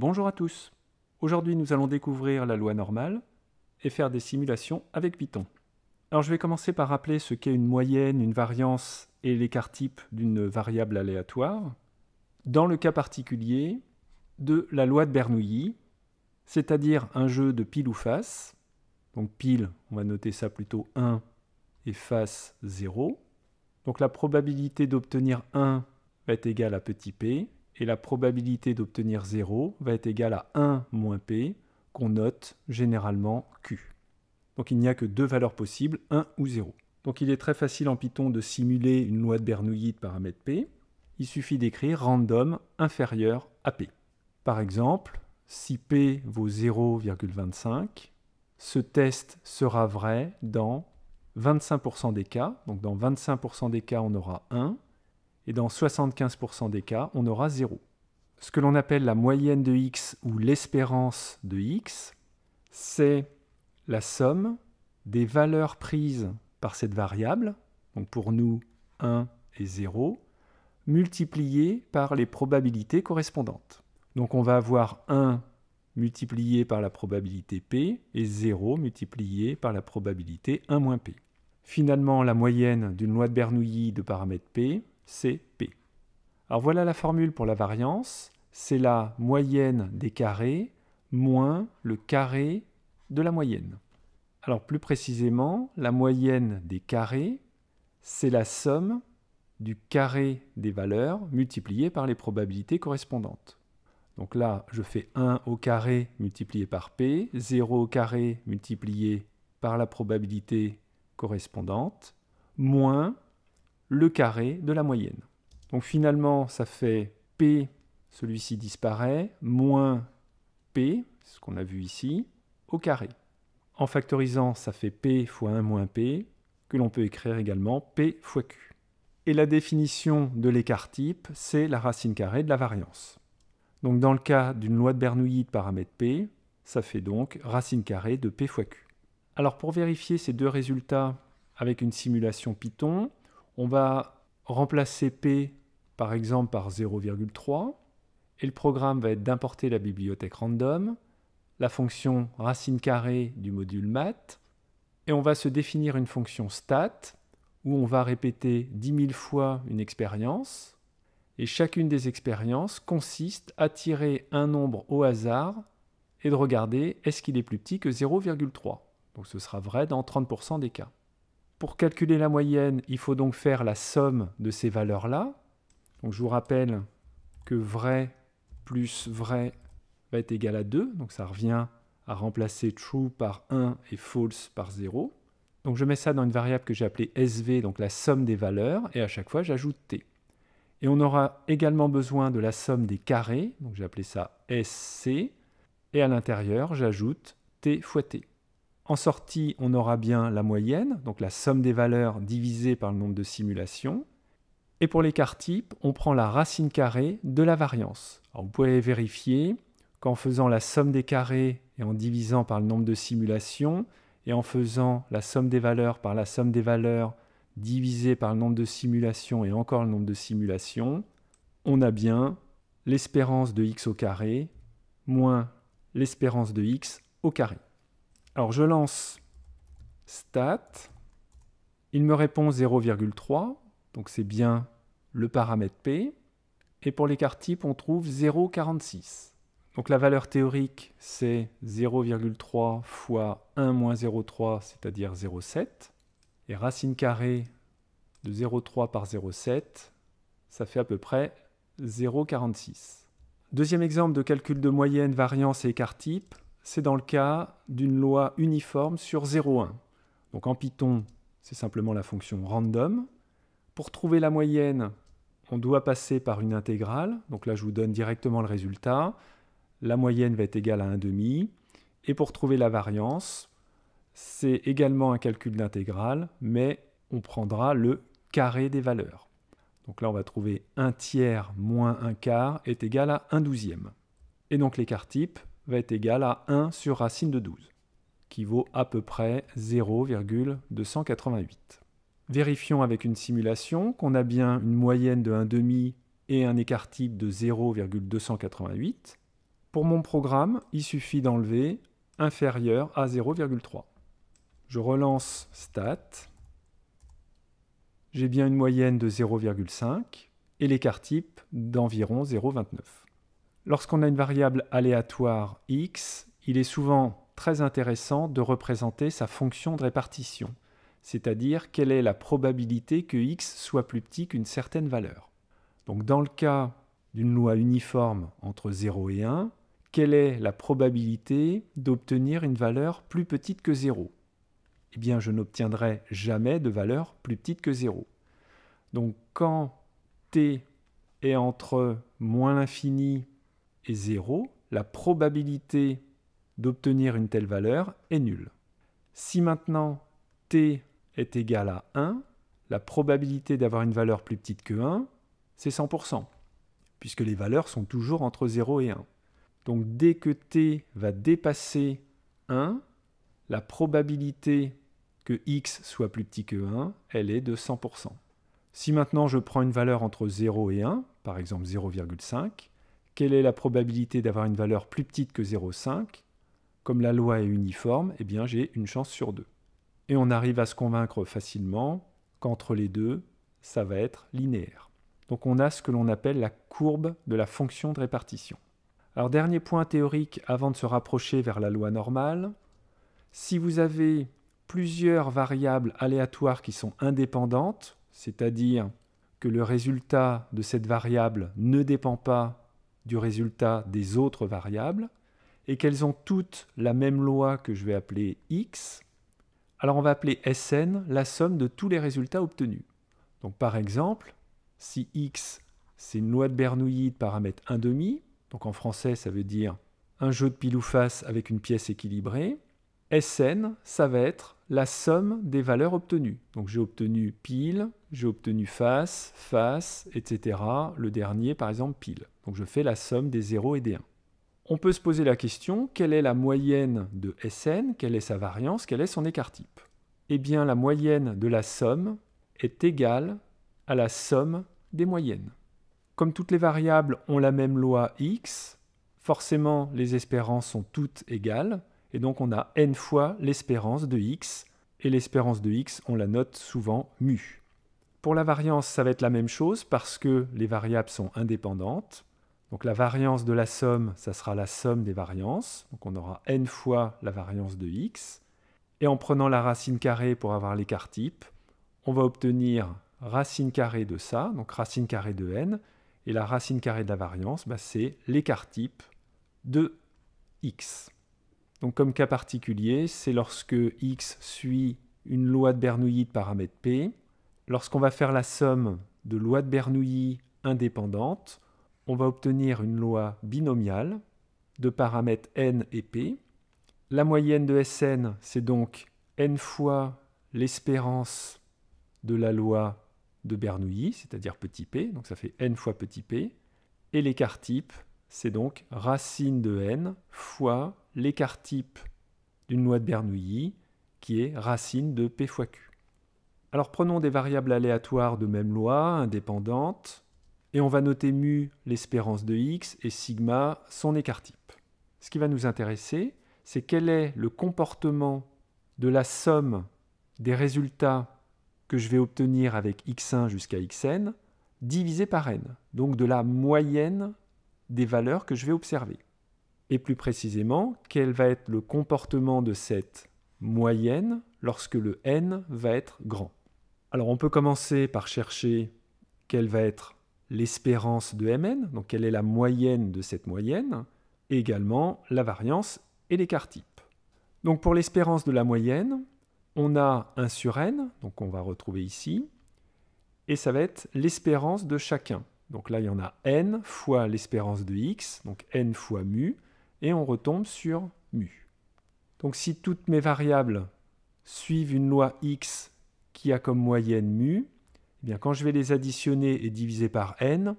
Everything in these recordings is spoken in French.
Bonjour à tous. Aujourd'hui, nous allons découvrir la loi normale et faire des simulations avec Python. Alors, je vais commencer par rappeler ce qu'est une moyenne, une variance et l'écart type d'une variable aléatoire. Dans le cas particulier de la loi de Bernoulli, c'est-à-dire un jeu de pile ou face. Donc pile, on va noter ça plutôt 1 et face 0. Donc la probabilité d'obtenir 1 va être égale à petit p, et la probabilité d'obtenir 0 va être égale à 1 moins p, qu'on note généralement q. Donc il n'y a que deux valeurs possibles, 1 ou 0. Donc il est très facile en Python de simuler une loi de Bernoulli de paramètre p. Il suffit d'écrire random inférieur à p. Par exemple, si p vaut 0,25, ce test sera vrai dans 25% des cas. Donc dans 25% des cas, on aura 1 et dans 75% des cas, on aura 0. Ce que l'on appelle la moyenne de x ou l'espérance de x, c'est la somme des valeurs prises par cette variable, donc pour nous 1 et 0, multipliées par les probabilités correspondantes. Donc on va avoir 1 multiplié par la probabilité p et 0 multiplié par la probabilité 1 p. Finalement, la moyenne d'une loi de Bernoulli de paramètre p, P. Alors voilà la formule pour la variance. C'est la moyenne des carrés moins le carré de la moyenne. Alors plus précisément, la moyenne des carrés, c'est la somme du carré des valeurs multiplié par les probabilités correspondantes. Donc là, je fais 1 au carré multiplié par p, 0 au carré multiplié par la probabilité correspondante, moins le carré de la moyenne. Donc finalement, ça fait P, celui-ci disparaît, moins P, ce qu'on a vu ici, au carré. En factorisant, ça fait P fois 1 moins P, que l'on peut écrire également P fois Q. Et la définition de l'écart type, c'est la racine carrée de la variance. Donc dans le cas d'une loi de Bernoulli de paramètre P, ça fait donc racine carrée de P fois Q. Alors pour vérifier ces deux résultats avec une simulation Python, on va remplacer P par exemple par 0,3 et le programme va être d'importer la bibliothèque random, la fonction racine carrée du module math et on va se définir une fonction stat où on va répéter 10 000 fois une expérience et chacune des expériences consiste à tirer un nombre au hasard et de regarder est-ce qu'il est plus petit que 0,3. Donc ce sera vrai dans 30% des cas. Pour calculer la moyenne, il faut donc faire la somme de ces valeurs-là. Donc je vous rappelle que vrai plus vrai va être égal à 2, donc ça revient à remplacer true par 1 et false par 0. Donc je mets ça dans une variable que j'ai appelée SV, donc la somme des valeurs, et à chaque fois j'ajoute T. Et on aura également besoin de la somme des carrés, donc j'ai appelé ça SC, et à l'intérieur j'ajoute T fois T. En sortie, on aura bien la moyenne, donc la somme des valeurs divisée par le nombre de simulations. Et pour l'écart type, on prend la racine carrée de la variance. vous pouvez vérifier qu'en faisant la somme des carrés et en divisant par le nombre de simulations, et en faisant la somme des valeurs par la somme des valeurs divisée par le nombre de simulations et encore le nombre de simulations, on a bien l'espérance de x au carré moins l'espérance de x au carré. Alors je lance stat, il me répond 0,3, donc c'est bien le paramètre P, et pour l'écart type on trouve 0,46. Donc la valeur théorique c'est 0,3 fois 1 moins 0,3, c'est-à-dire 0,7, et racine carrée de 0,3 par 0,7, ça fait à peu près 0,46. Deuxième exemple de calcul de moyenne, variance et écart type, c'est dans le cas d'une loi uniforme sur 0,1. Donc en Python, c'est simplement la fonction random. Pour trouver la moyenne, on doit passer par une intégrale. Donc là, je vous donne directement le résultat. La moyenne va être égale à 1,5. Et pour trouver la variance, c'est également un calcul d'intégrale, mais on prendra le carré des valeurs. Donc là, on va trouver 1 tiers moins 1 quart est égal à 1 douzième. Et donc l'écart type, va être égal à 1 sur racine de 12, qui vaut à peu près 0,288. Vérifions avec une simulation qu'on a bien une moyenne de 1,5 et un écart type de 0,288. Pour mon programme, il suffit d'enlever inférieur à 0,3. Je relance STAT. J'ai bien une moyenne de 0,5 et l'écart type d'environ 0,29. Lorsqu'on a une variable aléatoire x, il est souvent très intéressant de représenter sa fonction de répartition, c'est-à-dire quelle est la probabilité que x soit plus petit qu'une certaine valeur. Donc dans le cas d'une loi uniforme entre 0 et 1, quelle est la probabilité d'obtenir une valeur plus petite que 0 Eh bien, je n'obtiendrai jamais de valeur plus petite que 0. Donc, quand t est entre moins l'infini est 0, la probabilité d'obtenir une telle valeur est nulle. Si maintenant t est égal à 1, la probabilité d'avoir une valeur plus petite que 1, c'est 100%, puisque les valeurs sont toujours entre 0 et 1. Donc dès que t va dépasser 1, la probabilité que x soit plus petit que 1, elle est de 100%. Si maintenant je prends une valeur entre 0 et 1, par exemple 0,5, quelle est la probabilité d'avoir une valeur plus petite que 0,5 Comme la loi est uniforme, eh bien j'ai une chance sur deux. Et on arrive à se convaincre facilement qu'entre les deux, ça va être linéaire. Donc on a ce que l'on appelle la courbe de la fonction de répartition. Alors dernier point théorique avant de se rapprocher vers la loi normale, si vous avez plusieurs variables aléatoires qui sont indépendantes, c'est-à-dire que le résultat de cette variable ne dépend pas du résultat des autres variables, et qu'elles ont toutes la même loi que je vais appeler x, alors on va appeler Sn la somme de tous les résultats obtenus. Donc par exemple, si x c'est une loi de Bernoulli de paramètre 1,5, donc en français ça veut dire un jeu de pile ou face avec une pièce équilibrée, Sn ça va être la somme des valeurs obtenues. Donc j'ai obtenu pile, j'ai obtenu face, face, etc. Le dernier, par exemple, pile. Donc je fais la somme des 0 et des 1. On peut se poser la question, quelle est la moyenne de Sn Quelle est sa variance Quel est son écart type Eh bien, la moyenne de la somme est égale à la somme des moyennes. Comme toutes les variables ont la même loi x, forcément les espérances sont toutes égales, et donc on a n fois l'espérance de x, et l'espérance de x, on la note souvent mu. Pour la variance, ça va être la même chose parce que les variables sont indépendantes. Donc la variance de la somme, ça sera la somme des variances. Donc on aura n fois la variance de x. Et en prenant la racine carrée pour avoir l'écart type, on va obtenir racine carrée de ça, donc racine carrée de n. Et la racine carrée de la variance, bah, c'est l'écart type de x. Donc comme cas particulier, c'est lorsque x suit une loi de Bernoulli de paramètre p Lorsqu'on va faire la somme de lois de Bernoulli indépendantes, on va obtenir une loi binomiale de paramètres n et p. La moyenne de Sn, c'est donc n fois l'espérance de la loi de Bernoulli, c'est-à-dire petit p, donc ça fait n fois petit p, et l'écart type, c'est donc racine de n fois l'écart type d'une loi de Bernoulli, qui est racine de p fois q. Alors prenons des variables aléatoires de même loi, indépendantes, et on va noter mu l'espérance de x et sigma son écart type. Ce qui va nous intéresser, c'est quel est le comportement de la somme des résultats que je vais obtenir avec x1 jusqu'à xn divisé par n, donc de la moyenne des valeurs que je vais observer. Et plus précisément, quel va être le comportement de cette moyenne lorsque le n va être grand. Alors on peut commencer par chercher quelle va être l'espérance de Mn, donc quelle est la moyenne de cette moyenne, et également la variance et l'écart type. Donc pour l'espérance de la moyenne, on a 1 sur n, donc on va retrouver ici, et ça va être l'espérance de chacun. Donc là, il y en a n fois l'espérance de x, donc n fois mu, et on retombe sur mu. Donc si toutes mes variables suivent une loi x qui a comme moyenne mu, eh bien, quand je vais les additionner et diviser par n,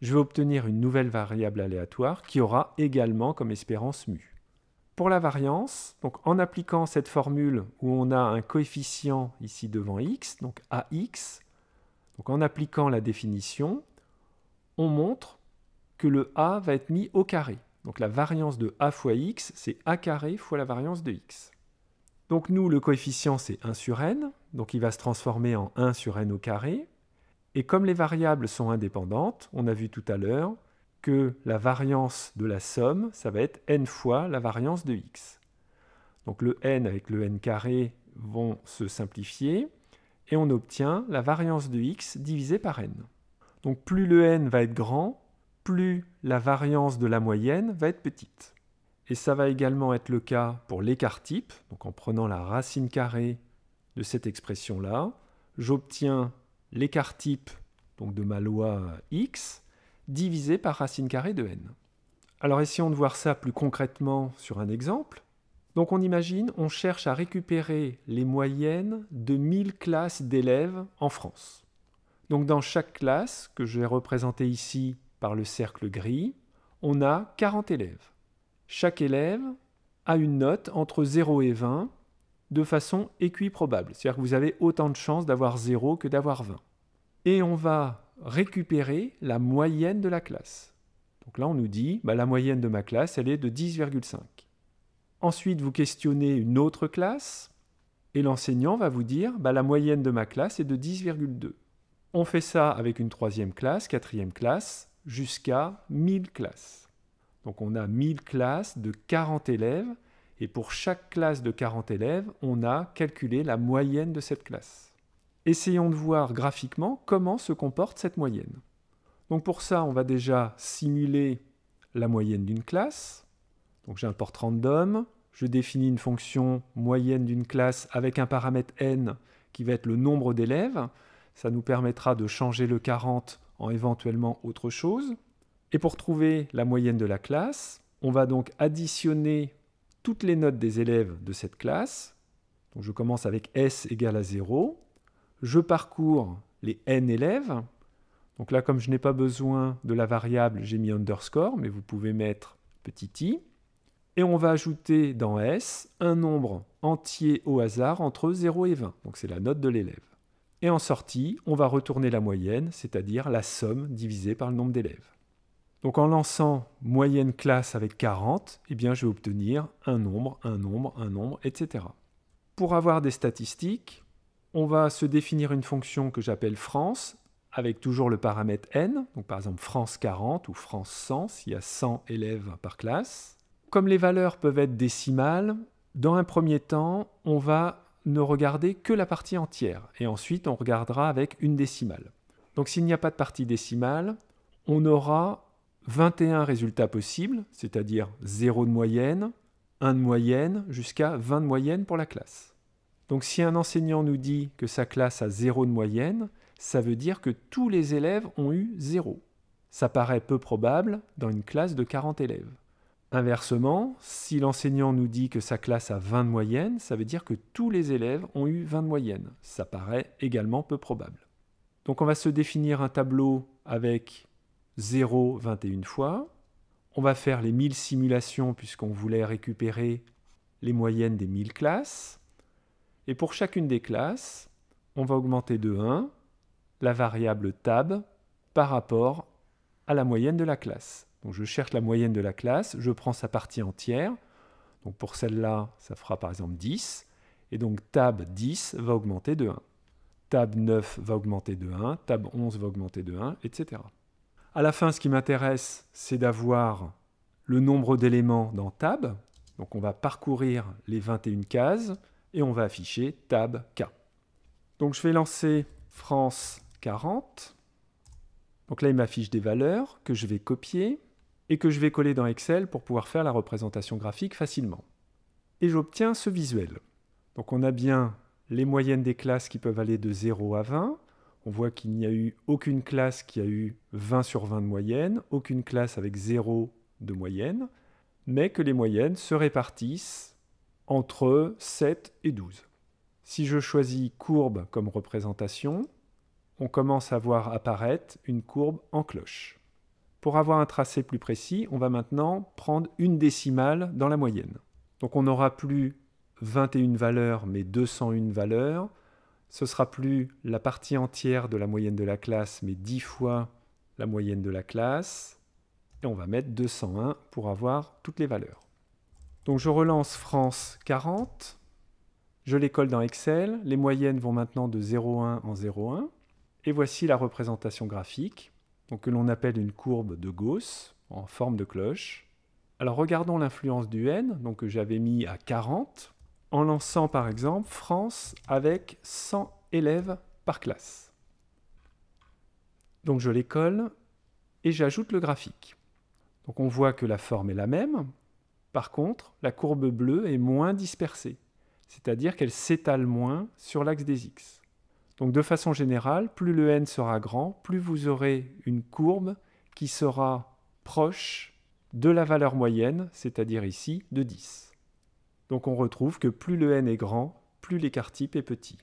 je vais obtenir une nouvelle variable aléatoire qui aura également comme espérance mu. Pour la variance, donc en appliquant cette formule où on a un coefficient ici devant x, donc ax, donc en appliquant la définition, on montre que le a va être mis au carré. Donc la variance de a fois x, c'est a carré fois la variance de x. Donc nous, le coefficient, c'est 1 sur n, donc il va se transformer en 1 sur n au carré. Et comme les variables sont indépendantes, on a vu tout à l'heure que la variance de la somme, ça va être n fois la variance de x. Donc le n avec le n carré vont se simplifier et on obtient la variance de x divisée par n. Donc plus le n va être grand, plus la variance de la moyenne va être petite. Et ça va également être le cas pour l'écart type, donc en prenant la racine carrée de cette expression-là. J'obtiens l'écart type donc de ma loi x divisé par racine carrée de n. Alors essayons de voir ça plus concrètement sur un exemple. Donc on imagine, on cherche à récupérer les moyennes de 1000 classes d'élèves en France. Donc dans chaque classe, que je vais représenter ici par le cercle gris, on a 40 élèves. Chaque élève a une note entre 0 et 20 de façon équiprobable. C'est-à-dire que vous avez autant de chances d'avoir 0 que d'avoir 20. Et on va récupérer la moyenne de la classe. Donc là, on nous dit, bah, la moyenne de ma classe, elle est de 10,5. Ensuite, vous questionnez une autre classe, et l'enseignant va vous dire, bah, la moyenne de ma classe est de 10,2. On fait ça avec une troisième classe, quatrième classe, jusqu'à 1000 classes. Donc on a 1000 classes de 40 élèves et pour chaque classe de 40 élèves, on a calculé la moyenne de cette classe. Essayons de voir graphiquement comment se comporte cette moyenne. Donc pour ça, on va déjà simuler la moyenne d'une classe. Donc j'importe random, je définis une fonction moyenne d'une classe avec un paramètre n qui va être le nombre d'élèves. Ça nous permettra de changer le 40 en éventuellement autre chose. Et pour trouver la moyenne de la classe, on va donc additionner toutes les notes des élèves de cette classe. Donc je commence avec S égale à 0. Je parcours les n élèves. Donc là, comme je n'ai pas besoin de la variable, j'ai mis underscore, mais vous pouvez mettre petit i. Et on va ajouter dans S un nombre entier au hasard entre 0 et 20. Donc c'est la note de l'élève. Et en sortie, on va retourner la moyenne, c'est-à-dire la somme divisée par le nombre d'élèves. Donc en lançant moyenne classe avec 40, eh bien, je vais obtenir un nombre, un nombre, un nombre, etc. Pour avoir des statistiques, on va se définir une fonction que j'appelle France, avec toujours le paramètre n, donc par exemple France 40 ou France 100, s'il y a 100 élèves par classe. Comme les valeurs peuvent être décimales, dans un premier temps, on va ne regarder que la partie entière, et ensuite on regardera avec une décimale. Donc s'il n'y a pas de partie décimale, on aura 21 résultats possibles, c'est-à-dire 0 de moyenne, 1 de moyenne, jusqu'à 20 de moyenne pour la classe. Donc si un enseignant nous dit que sa classe a 0 de moyenne, ça veut dire que tous les élèves ont eu 0. Ça paraît peu probable dans une classe de 40 élèves. Inversement, si l'enseignant nous dit que sa classe a 20 de moyenne, ça veut dire que tous les élèves ont eu 20 de moyenne. Ça paraît également peu probable. Donc on va se définir un tableau avec 0 21 fois. On va faire les 1000 simulations puisqu'on voulait récupérer les moyennes des 1000 classes. Et pour chacune des classes, on va augmenter de 1 la variable tab par rapport à la moyenne de la classe. Donc je cherche la moyenne de la classe, je prends sa partie entière. Donc pour celle-là, ça fera par exemple 10. Et donc tab 10 va augmenter de 1. Tab 9 va augmenter de 1, tab 11 va augmenter de 1, etc. À la fin, ce qui m'intéresse, c'est d'avoir le nombre d'éléments dans tab. Donc on va parcourir les 21 cases et on va afficher tab K. Donc je vais lancer France 40. Donc là, il m'affiche des valeurs que je vais copier et que je vais coller dans Excel pour pouvoir faire la représentation graphique facilement. Et j'obtiens ce visuel. Donc on a bien les moyennes des classes qui peuvent aller de 0 à 20, on voit qu'il n'y a eu aucune classe qui a eu 20 sur 20 de moyenne, aucune classe avec 0 de moyenne, mais que les moyennes se répartissent entre 7 et 12. Si je choisis courbe comme représentation, on commence à voir apparaître une courbe en cloche. Pour avoir un tracé plus précis, on va maintenant prendre une décimale dans la moyenne. Donc on n'aura plus 21 valeurs, mais 201 valeurs, ce sera plus la partie entière de la moyenne de la classe, mais 10 fois la moyenne de la classe. Et on va mettre 201 pour avoir toutes les valeurs. Donc je relance France 40. Je les colle dans Excel. Les moyennes vont maintenant de 0,1 en 0,1. Et voici la représentation graphique, que l'on appelle une courbe de Gauss en forme de cloche. Alors regardons l'influence du N, donc que j'avais mis à 40 en lançant par exemple France avec 100 élèves par classe. Donc je les colle et j'ajoute le graphique. Donc on voit que la forme est la même, par contre la courbe bleue est moins dispersée, c'est-à-dire qu'elle s'étale moins sur l'axe des x. Donc de façon générale, plus le n sera grand, plus vous aurez une courbe qui sera proche de la valeur moyenne, c'est-à-dire ici de 10. Donc on retrouve que plus le n est grand, plus l'écart type est petit.